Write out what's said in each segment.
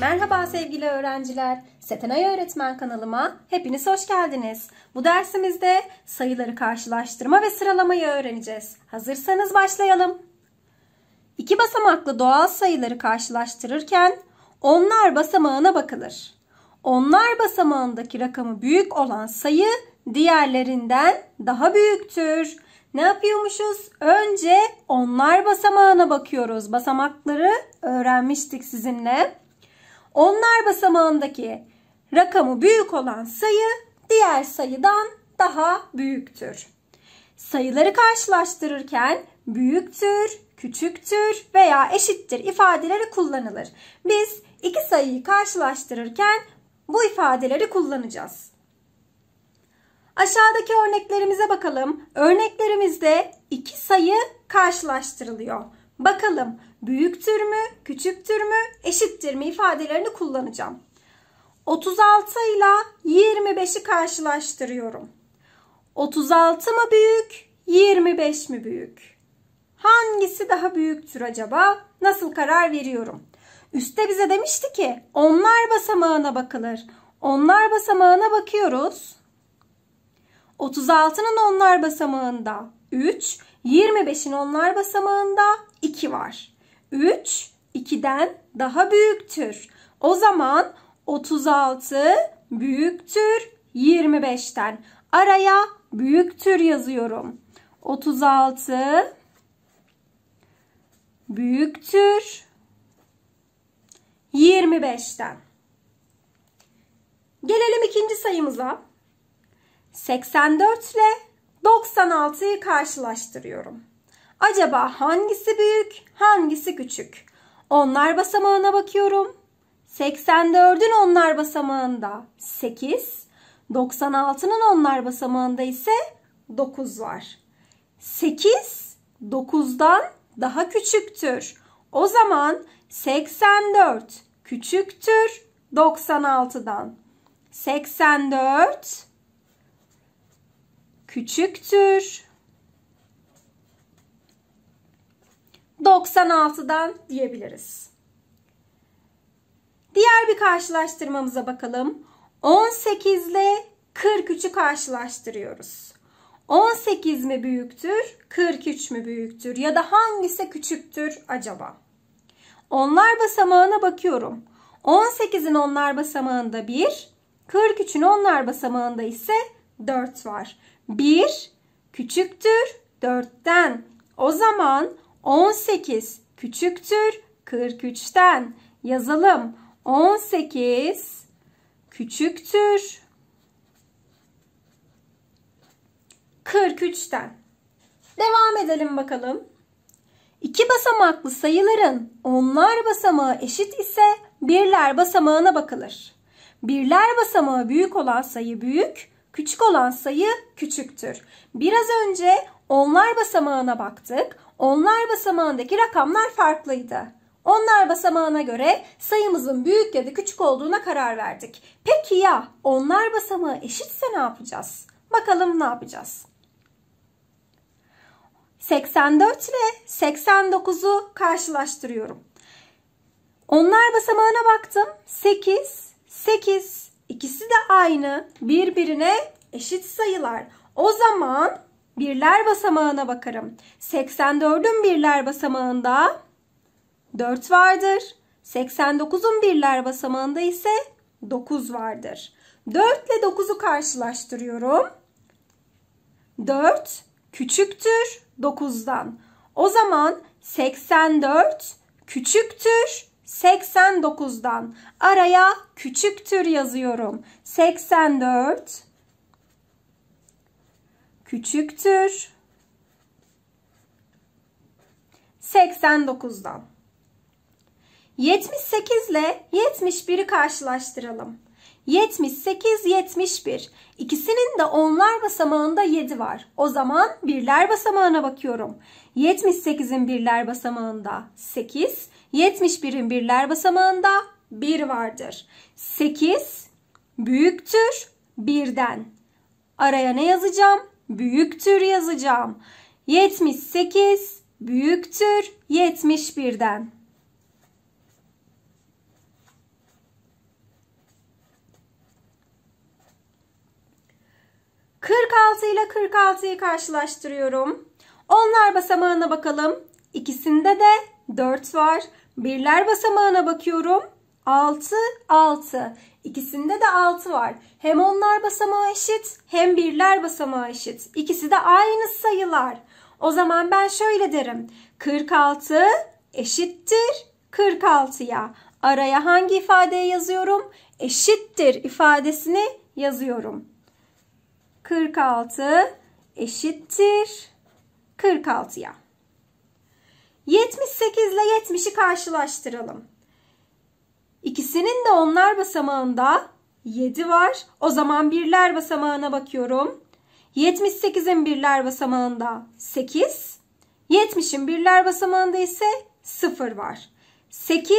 Merhaba sevgili öğrenciler. Setenay Öğretmen kanalıma hepiniz hoş geldiniz. Bu dersimizde sayıları karşılaştırma ve sıralamayı öğreneceğiz. Hazırsanız başlayalım. İki basamaklı doğal sayıları karşılaştırırken onlar basamağına bakılır. Onlar basamağındaki rakamı büyük olan sayı diğerlerinden daha büyüktür. Ne yapıyormuşuz? Önce onlar basamağına bakıyoruz. Basamakları öğrenmiştik sizinle. Onlar basamağındaki rakamı büyük olan sayı diğer sayıdan daha büyüktür. Sayıları karşılaştırırken büyüktür, küçüktür veya eşittir ifadeleri kullanılır. Biz iki sayıyı karşılaştırırken bu ifadeleri kullanacağız. Aşağıdaki örneklerimize bakalım. Örneklerimizde iki sayı karşılaştırılıyor. Bakalım büyüktür mü, küçüktür mü, eşittir mi ifadelerini kullanacağım. 36 ile 25'i karşılaştırıyorum. 36 mı büyük, 25 mi büyük? Hangisi daha büyüktür acaba? Nasıl karar veriyorum? Üste bize demişti ki onlar basamağına bakılır. Onlar basamağına bakıyoruz. 36'nın onlar basamağında 3, 25'in onlar basamağında 2 var. 3 2'den daha büyüktür. O zaman 36 büyüktür 25'ten. Araya büyüktür yazıyorum. 36 büyüktür 25'ten. Gelelim ikinci sayımıza. 84 ile 96'yı karşılaştırıyorum. Acaba hangisi büyük, hangisi küçük? Onlar basamağına bakıyorum. 84'ün onlar basamağında 8, 96'nın onlar basamağında ise 9 var. 8 9'dan daha küçüktür. O zaman 84 küçüktür 96'dan. 84 küçüktür 96'dan diyebiliriz. Diğer bir karşılaştırmamıza bakalım. 18 ile 43'ü karşılaştırıyoruz. 18 mi büyüktür, 43 mü büyüktür ya da hangisi küçüktür acaba? Onlar basamağına bakıyorum. 18'in onlar basamağında 1, 43'ün onlar basamağında ise 4 var. 1 küçüktür 4'ten. O zaman 18 küçüktür 43'ten. Yazalım. 18 küçüktür 43'ten. Devam edelim bakalım. İki basamaklı sayıların onlar basamağı eşit ise birler basamağına bakılır. Birler basamağı büyük olan sayı büyük, küçük olan sayı küçüktür. Biraz önce onlar basamağına baktık. Onlar basamağındaki rakamlar farklıydı. Onlar basamağına göre sayımızın büyük ya da küçük olduğuna karar verdik. Peki ya onlar basamağı eşitse ne yapacağız? Bakalım ne yapacağız? 84 ile 89'u karşılaştırıyorum. Onlar basamağına baktım. 8, 8. İkisi de aynı. Birbirine eşit sayılar. O zaman birler basamağına bakarım. 84'ün birler basamağında 4 vardır. 89'un birler basamağında ise 9 vardır. 4 ile 9'u karşılaştırıyorum. 4 küçüktür 9'dan. O zaman 84 küçüktür 89'dan. Araya küçüktür yazıyorum. 84 küçüktür 89'dan. 78 ile 71'i karşılaştıralım. 78, 71. İkisinin de onlar basamağında 7 var. O zaman birler basamağına bakıyorum. 78'in birler basamağında 8, 71'in birler basamağında 1 vardır. 8 büyüktür 1'den. Araya ne yazacağım? büyüktür yazacağım. 78 büyüktür 71'den. Kırk altı ile kırk altıyı karşılaştırıyorum. Onlar basamağına bakalım. İkisinde de dört var. Birler basamağına bakıyorum. 6, 6. İkisinde de 6 var. Hem onlar basamağı eşit hem birler basamağı eşit. İkisi de aynı sayılar. O zaman ben şöyle derim. 46 eşittir 46'ya. Araya hangi ifadeyi yazıyorum? Eşittir ifadesini yazıyorum. 46 eşittir 46'ya. 78 ile 70'i karşılaştıralım. İkisinin de onlar basamağında 7 var. O zaman birler basamağına bakıyorum. 78'in birler basamağında 8. 70'in birler basamağında ise 0 var. 8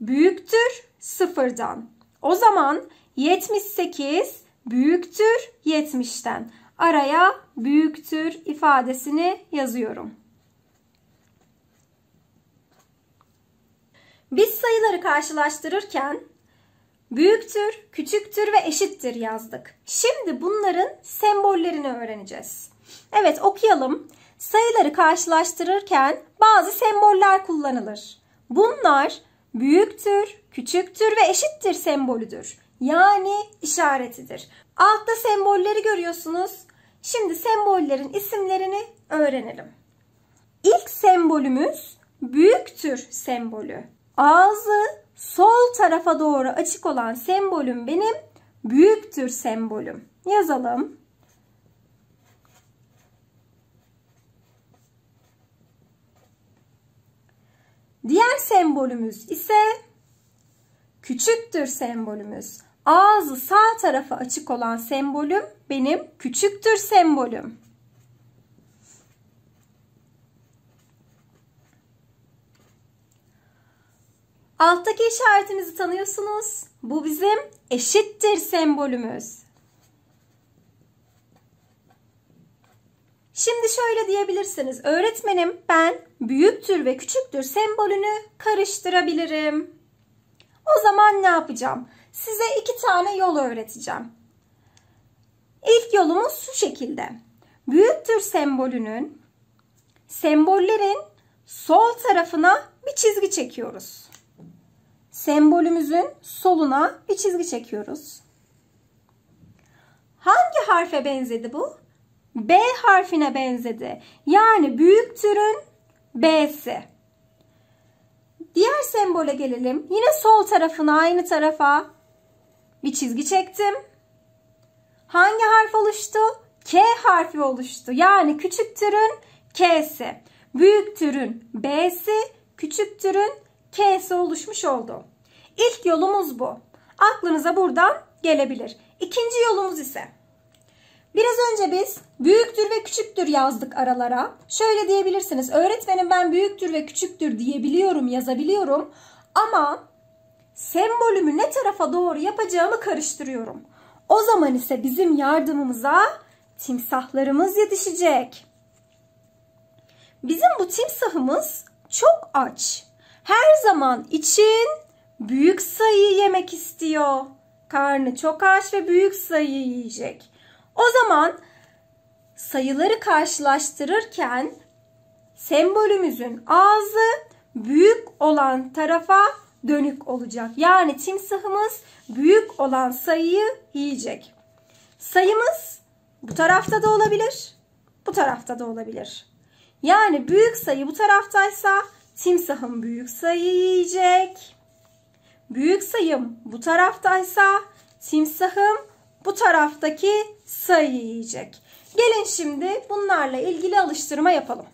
büyüktür 0'dan. O zaman 78 büyüktür 70'ten. Araya büyüktür ifadesini yazıyorum. Biz sayıları karşılaştırırken büyüktür, küçüktür ve eşittir yazdık. Şimdi bunların sembollerini öğreneceğiz. Evet okuyalım. Sayıları karşılaştırırken bazı semboller kullanılır. Bunlar büyüktür, küçüktür ve eşittir sembolüdür. Yani işaretidir. Altta sembolleri görüyorsunuz. Şimdi sembollerin isimlerini öğrenelim. İlk sembolümüz büyüktür sembolü ağzı sol tarafa doğru açık olan sembolüm benim büyüktür sembolüm. Yazalım. Diğer sembolümüz ise küçüktür sembolümüz. Ağzı sağ tarafa açık olan sembolüm benim küçüktür sembolüm. Alttaki işaretimizi tanıyorsunuz. Bu bizim eşittir sembolümüz. Şimdi şöyle diyebilirsiniz. Öğretmenim ben büyüktür ve küçüktür sembolünü karıştırabilirim. O zaman ne yapacağım? Size iki tane yol öğreteceğim. İlk yolumuz şu şekilde. Büyüktür sembolünün sembollerin sol tarafına bir çizgi çekiyoruz sembolümüzün soluna bir çizgi çekiyoruz. Hangi harfe benzedi bu? B harfine benzedi. Yani büyük türün B'si. Diğer sembole gelelim. Yine sol tarafına aynı tarafa bir çizgi çektim. Hangi harf oluştu? K harfi oluştu. Yani küçük türün K'si. Büyük türün B'si, küçük türün K'si oluşmuş oldu. İlk yolumuz bu. Aklınıza buradan gelebilir. İkinci yolumuz ise biraz önce biz büyüktür ve küçüktür yazdık aralara. Şöyle diyebilirsiniz. Öğretmenim ben büyüktür ve küçüktür diyebiliyorum, yazabiliyorum ama sembolümü ne tarafa doğru yapacağımı karıştırıyorum. O zaman ise bizim yardımımıza timsahlarımız yetişecek. Bizim bu timsahımız çok aç. Her zaman için büyük sayıyı yemek istiyor. Karnı çok aç ve büyük sayıyı yiyecek. O zaman sayıları karşılaştırırken sembolümüzün ağzı büyük olan tarafa dönük olacak. Yani timsahımız büyük olan sayıyı yiyecek. Sayımız bu tarafta da olabilir, bu tarafta da olabilir. Yani büyük sayı bu taraftaysa timsahım büyük sayı yiyecek büyük sayım bu taraftaysa timsahım bu taraftaki sayı yiyecek. Gelin şimdi bunlarla ilgili alıştırma yapalım.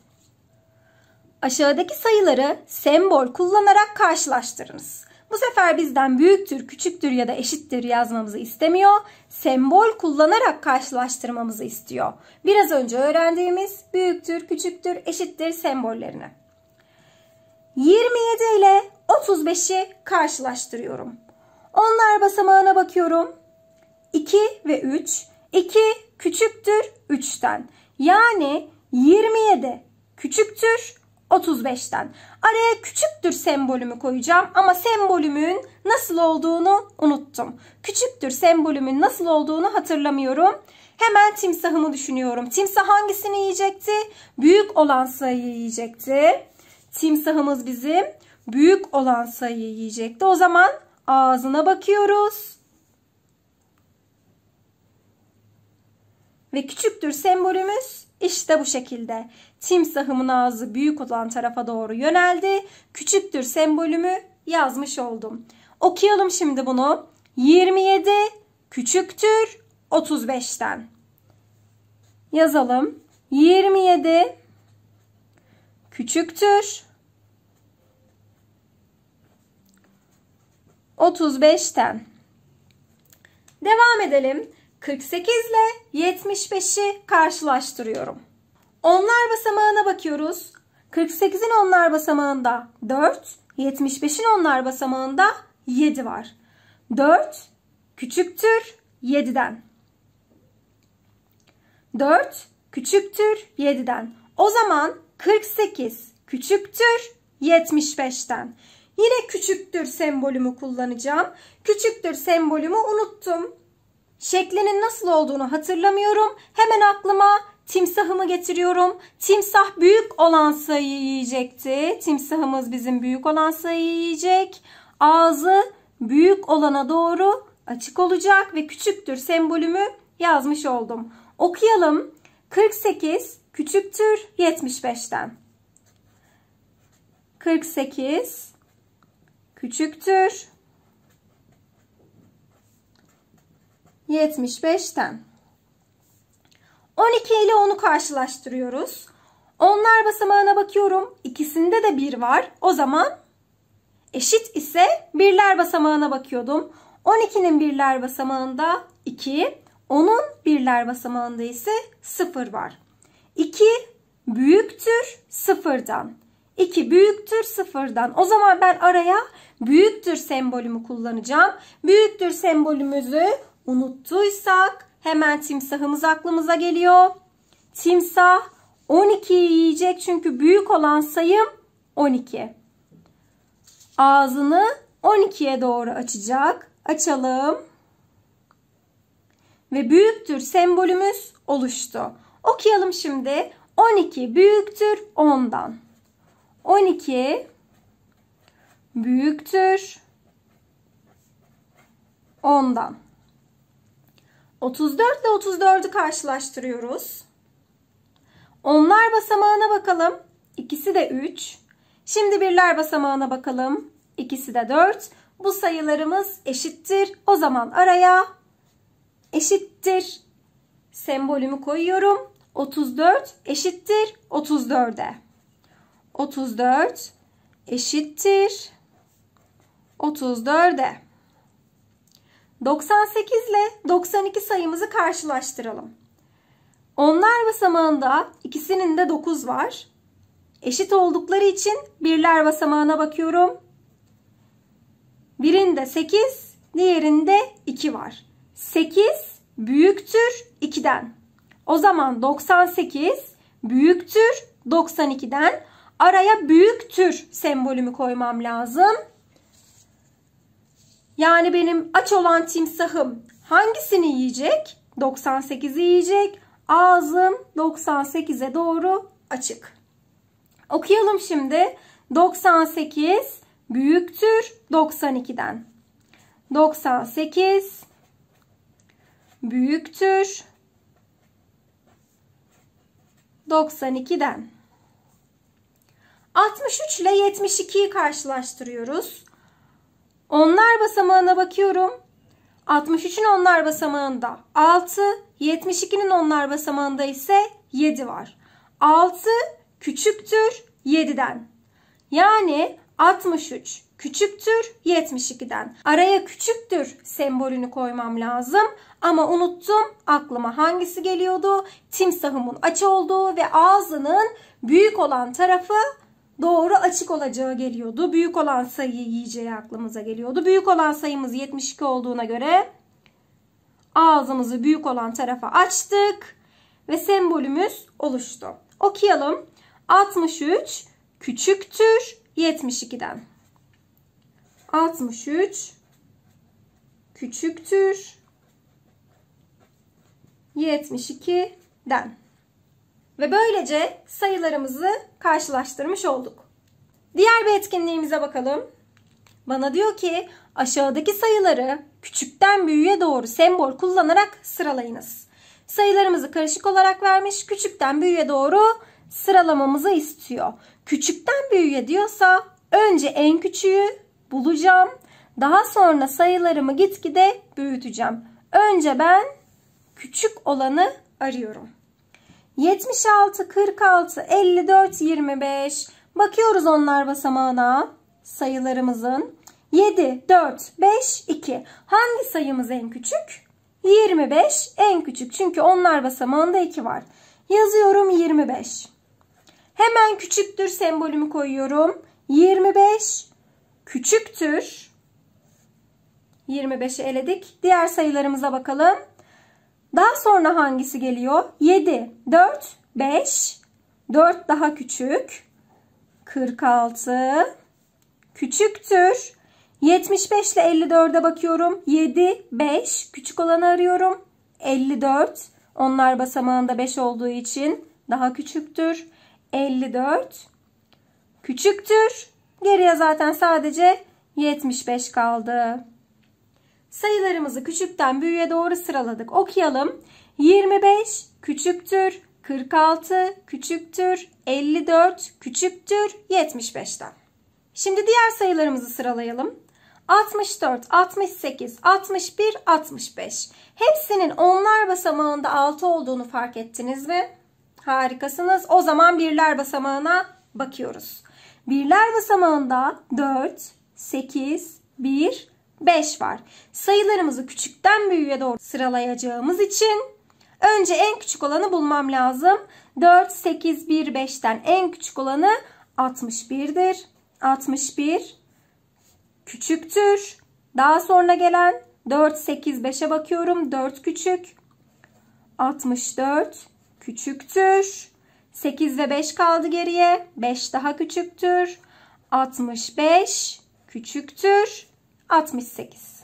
Aşağıdaki sayıları sembol kullanarak karşılaştırınız. Bu sefer bizden büyüktür, küçüktür ya da eşittir yazmamızı istemiyor. Sembol kullanarak karşılaştırmamızı istiyor. Biraz önce öğrendiğimiz büyüktür, küçüktür, eşittir sembollerini. 27 ile 35'i karşılaştırıyorum. Onlar basamağına bakıyorum. 2 ve 3. 2 küçüktür 3'ten. Yani 27 küçüktür 35'ten. Araya küçüktür sembolümü koyacağım ama sembolümün nasıl olduğunu unuttum. Küçüktür sembolümün nasıl olduğunu hatırlamıyorum. Hemen timsahımı düşünüyorum. Timsah hangisini yiyecekti? Büyük olan sayıyı yiyecekti. Timsahımız bizim büyük olan sayıyı yiyecekti. O zaman ağzına bakıyoruz. Ve küçüktür sembolümüz işte bu şekilde. Timsahımın ağzı büyük olan tarafa doğru yöneldi. Küçüktür sembolümü yazmış oldum. Okuyalım şimdi bunu. 27 küçüktür 35'ten. Yazalım. 27 küçüktür 35'ten. Devam edelim. 48 ile 75'i karşılaştırıyorum. Onlar basamağına bakıyoruz. 48'in onlar basamağında 4, 75'in onlar basamağında 7 var. 4 küçüktür 7'den. 4 küçüktür 7'den. O zaman 48 küçüktür 75'ten. Yine küçüktür sembolümü kullanacağım. Küçüktür sembolümü unuttum. Şeklinin nasıl olduğunu hatırlamıyorum. Hemen aklıma timsahımı getiriyorum. Timsah büyük olan sayıyı yiyecekti. Timsahımız bizim büyük olan sayıyı yiyecek. Ağzı büyük olana doğru açık olacak ve küçüktür sembolümü yazmış oldum. Okuyalım. 48 küçüktür 75'ten. 48 küçüktür 75'ten. 12 ile 10'u karşılaştırıyoruz. Onlar basamağına bakıyorum. İkisinde de 1 var. O zaman eşit ise birler basamağına bakıyordum. 12'nin birler basamağında 2, 10'un birler basamağında ise 0 var. 2 büyüktür 0'dan. 2 büyüktür sıfırdan. O zaman ben araya büyüktür sembolümü kullanacağım. Büyüktür sembolümüzü unuttuysak hemen timsahımız aklımıza geliyor. Timsah 12'yi yiyecek çünkü büyük olan sayım 12. Ağzını 12'ye doğru açacak. Açalım. Ve büyüktür sembolümüz oluştu. Okuyalım şimdi. 12 büyüktür 10'dan. 12 büyüktür 10'dan. 34 ile 34'ü karşılaştırıyoruz. Onlar basamağına bakalım. İkisi de 3. Şimdi birler basamağına bakalım. İkisi de 4. Bu sayılarımız eşittir. O zaman araya eşittir sembolümü koyuyorum. 34 eşittir 34'e. 34 eşittir 34'e. 98 ile 92 sayımızı karşılaştıralım. Onlar basamağında ikisinin de 9 var. Eşit oldukları için birler basamağına bakıyorum. Birinde 8, diğerinde 2 var. 8 büyüktür 2'den. O zaman 98 büyüktür 92'den araya büyüktür sembolümü koymam lazım. Yani benim aç olan timsahım hangisini yiyecek? 98'i yiyecek. Ağzım 98'e doğru açık. Okuyalım şimdi. 98 büyüktür 92'den. 98 büyüktür 92'den. 63 ile 72'yi karşılaştırıyoruz. Onlar basamağına bakıyorum. 63'ün onlar basamağında 6, 72'nin onlar basamağında ise 7 var. 6 küçüktür 7'den. Yani 63 küçüktür 72'den. Araya küçüktür sembolünü koymam lazım ama unuttum aklıma hangisi geliyordu? Timsahımın aç olduğu ve ağzının büyük olan tarafı doğru açık olacağı geliyordu. Büyük olan sayı yiyeceği aklımıza geliyordu. Büyük olan sayımız 72 olduğuna göre ağzımızı büyük olan tarafa açtık ve sembolümüz oluştu. Okuyalım. 63 küçüktür 72'den. 63 küçüktür 72'den. Ve böylece sayılarımızı karşılaştırmış olduk. Diğer bir etkinliğimize bakalım. Bana diyor ki aşağıdaki sayıları küçükten büyüğe doğru sembol kullanarak sıralayınız. Sayılarımızı karışık olarak vermiş küçükten büyüğe doğru sıralamamızı istiyor. Küçükten büyüğe diyorsa önce en küçüğü bulacağım. Daha sonra sayılarımı gitgide büyüteceğim. Önce ben küçük olanı arıyorum. 76, 46, 54, 25. Bakıyoruz onlar basamağına sayılarımızın. 7, 4, 5, 2. Hangi sayımız en küçük? 25 en küçük. Çünkü onlar basamağında 2 var. Yazıyorum 25. Hemen küçüktür sembolümü koyuyorum. 25 küçüktür. 25'i eledik. Diğer sayılarımıza bakalım. Daha sonra hangisi geliyor? 7, 4, 5, 4 daha küçük, 46 küçüktür. 75 ile 54'e bakıyorum. 7, 5 küçük olanı arıyorum. 54 onlar basamağında 5 olduğu için daha küçüktür. 54 küçüktür. Geriye zaten sadece 75 kaldı. Sayılarımızı küçükten büyüğe doğru sıraladık. Okuyalım. 25 küçüktür 46 küçüktür 54 küçüktür 75'ten. Şimdi diğer sayılarımızı sıralayalım. 64, 68, 61, 65. Hepsinin onlar basamağında 6 olduğunu fark ettiniz mi? Harikasınız. O zaman birler basamağına bakıyoruz. Birler basamağında 4, 8, 1, 5 var. Sayılarımızı küçükten büyüğe doğru sıralayacağımız için önce en küçük olanı bulmam lazım. 4, 8, 1, 5'ten en küçük olanı 61'dir. 61 küçüktür. Daha sonra gelen 4, 8, 5'e bakıyorum. 4 küçük. 64 küçüktür. 8 ve 5 kaldı geriye. 5 daha küçüktür. 65 küçüktür. 68.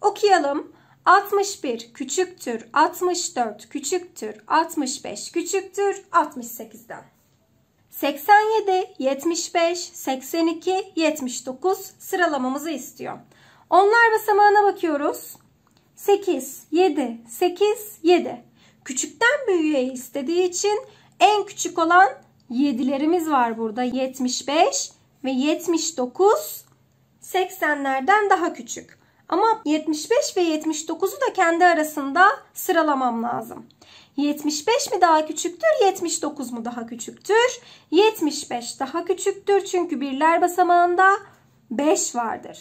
Okuyalım. 61 küçüktür 64 küçüktür 65 küçüktür 68'den. 87, 75, 82, 79 sıralamamızı istiyor. Onlar basamağına bakıyoruz. 8, 7, 8, 7. Küçükten büyüğe istediği için en küçük olan 7'lerimiz var burada. 75 ve 79 80'lerden daha küçük. Ama 75 ve 79'u da kendi arasında sıralamam lazım. 75 mi daha küçüktür, 79 mu daha küçüktür? 75 daha küçüktür çünkü birler basamağında 5 vardır.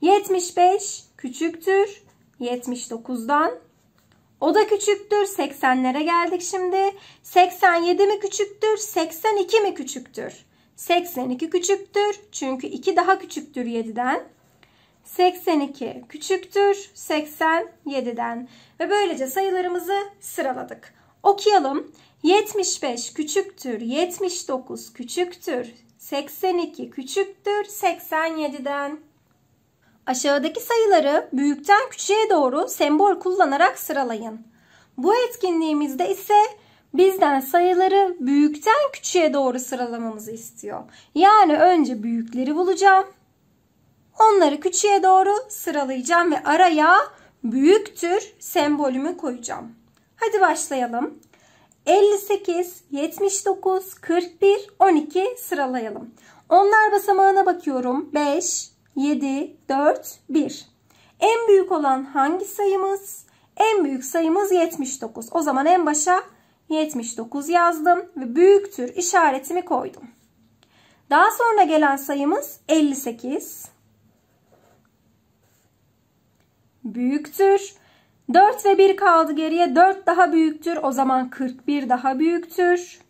75 küçüktür 79'dan. O da küçüktür. 80'lere geldik şimdi. 87 mi küçüktür? 82 mi küçüktür? 82 küçüktür. Çünkü 2 daha küçüktür 7'den. 82 küçüktür 87'den. Ve böylece sayılarımızı sıraladık. Okuyalım. 75 küçüktür 79 küçüktür 82 küçüktür 87'den. Aşağıdaki sayıları büyükten küçüğe doğru sembol kullanarak sıralayın. Bu etkinliğimizde ise bizden sayıları büyükten küçüğe doğru sıralamamızı istiyor. Yani önce büyükleri bulacağım. Onları küçüğe doğru sıralayacağım ve araya büyüktür sembolümü koyacağım. Hadi başlayalım. 58, 79, 41, 12 sıralayalım. Onlar basamağına bakıyorum. 5, 7, 4, 1. En büyük olan hangi sayımız? En büyük sayımız 79. O zaman en başa 79 yazdım ve büyüktür işaretimi koydum. Daha sonra gelen sayımız 58. Büyüktür. 4 ve 1 kaldı geriye. 4 daha büyüktür. O zaman 41 daha büyüktür.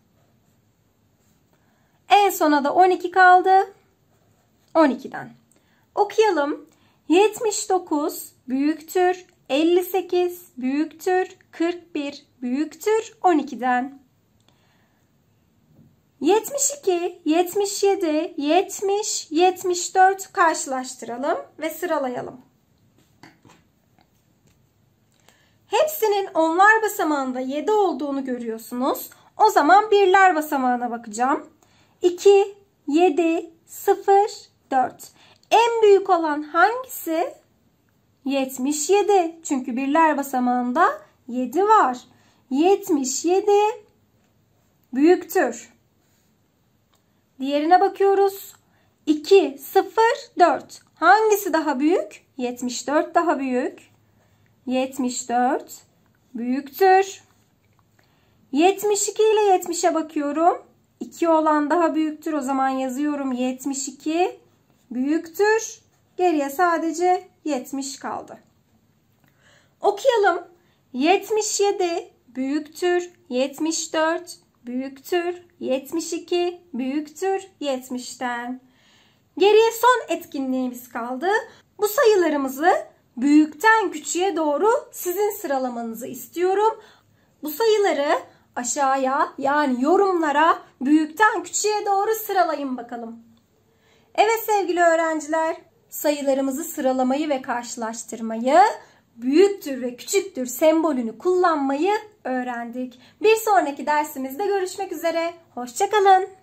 En sona da 12 kaldı. 12'den. Okuyalım. 79 büyüktür. 58 büyüktür. 41 büyüktür 12'den. 72, 77, 70, 74 karşılaştıralım ve sıralayalım. Hepsinin onlar basamağında 7 olduğunu görüyorsunuz. O zaman birler basamağına bakacağım. 2, 7, 0, 4. En büyük olan hangisi? 77. Çünkü birler basamağında 7 var. 77 büyüktür. Diğerine bakıyoruz. 2, 0, 4. Hangisi daha büyük? 74 daha büyük. 74 büyüktür. 72 ile 70'e bakıyorum. 2 olan daha büyüktür. O zaman yazıyorum 72 büyüktür. Geriye sadece 70 kaldı. Okuyalım. 77 büyüktür 74 büyüktür 72 büyüktür 70'ten. Geriye son etkinliğimiz kaldı. Bu sayılarımızı büyükten küçüğe doğru sizin sıralamanızı istiyorum. Bu sayıları aşağıya yani yorumlara büyükten küçüğe doğru sıralayın bakalım. Evet sevgili öğrenciler sayılarımızı sıralamayı ve karşılaştırmayı büyüktür ve küçüktür sembolünü kullanmayı öğrendik. Bir sonraki dersimizde görüşmek üzere. Hoşçakalın.